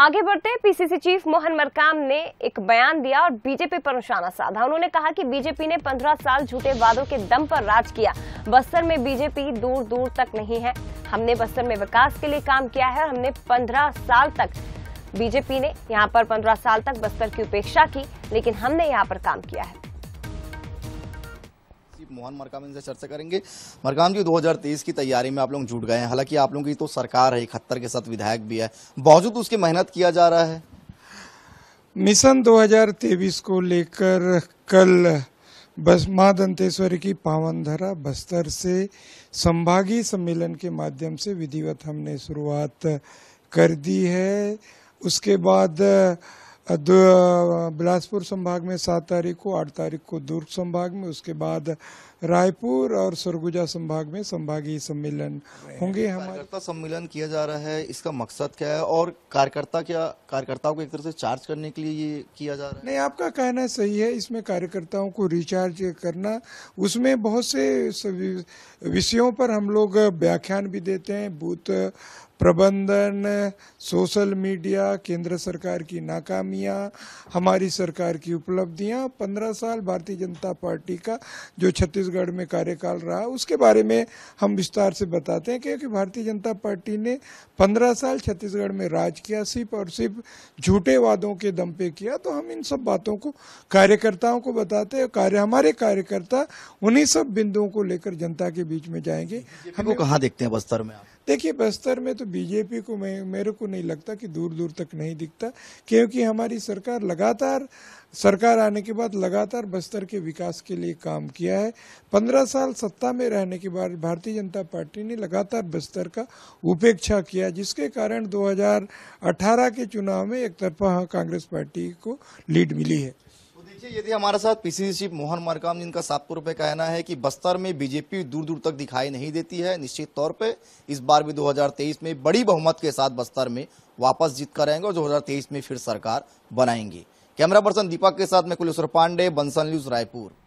आगे बढ़ते PCC chief Mohan Markam ने एक बयान दिया और बीजेपी पर निशाना साधा उन्होंने कहा कि बीजेपी ने 15 साल झूठे वादों के दम पर राज किया बस्तर में बीजेपी दूर दूर तक नहीं है हमने बस्तर में विकास के लिए काम किया है और हमने 15 साल तक बीजेपी ने यहाँ पर 15 साल तक बस्तर की उपेक्षा की लेकिन हमने यहाँ पर काम किया है जी मोहन मरकाम इनसे चर्चा करेंगे मरकाम जी 2023 की तैयारी में आप लोग जुट गए हैं हालांकि आप लोगों की तो सरकार है इकहत्तर के साथ विधायक भी है बावजूद उसके मेहनत किया जा रहा है मिशन 2023 को लेकर कल बस माँ दंतेश्वरी की पावन धरा बस्तर से संभागीय सम्मेलन के माध्यम से विधिवत हमने शुरुआत कर दी है उसके बाद बिलासपुर संभाग में सात तारीख को आठ तारीख को दुर्ग संभाग में उसके बाद रायपुर और सरगुजा संभाग में संभागीय सम्मेलन होंगे कार्यकर्ता सम्मेलन किया जा रहा है इसका मकसद क्या है और कार्यकर्ता क्या कार्यकर्ताओं को एक तरह से चार्ज करने के लिए ये किया जा रहा है नहीं आपका कहना सही है इसमें कार्यकर्ताओं को रिचार्ज करना उसमें बहुत से विषयों पर हम लोग व्याख्यान भी देते हैं बूथ प्रबंधन सोशल मीडिया केंद्र सरकार की नाकामी उपलब्धियां हमारी सरकार की उपलब्धियां पंद्रह साल भारतीय जनता पार्टी का जो छत्तीसगढ़ में कार्यकाल रहा उसके बारे में हम विस्तार से बताते हैं क्योंकि भारतीय जनता पार्टी ने पंद्रह साल छत्तीसगढ़ में राज किया सिर्फ और सिर्फ झूठे वादों के दम पे किया तो हम इन सब बातों को कार्यकर्ताओं को बताते हैं कार्य हमारे कार्यकर्ता उन्हीं सब बिंदुओं को लेकर जनता के बीच में जाएंगे हमको कहाँ देखते हैं बस्तर में देखिए बस्तर में तो बीजेपी को मेरे को नहीं लगता कि दूर दूर तक नहीं दिखता क्योंकि हमारे हमारी सरकार लगातार सरकार आने के बाद लगातार बस्तर के विकास के लिए काम किया है पंद्रह साल सत्ता में रहने के बाद भारतीय जनता पार्टी ने लगातार बस्तर का उपेक्षा किया जिसके कारण 2018 के चुनाव में एक तरफा हाँ कांग्रेस पार्टी को लीड मिली है देखिए यदि हमारे साथ पीसीसी चीफ मोहन मरकाम जिनका सातपुर पर कहना है कि बस्तर में बीजेपी दूर दूर तक दिखाई नहीं देती है निश्चित तौर पे इस बार भी 2023 में बड़ी बहुमत के साथ बस्तर में वापस जीत कर आएंगे और दो में फिर सरकार बनाएंगी कैमरा पर्सन दीपक के साथ में कुलेश्वर पांडे बंसन न्यूज रायपुर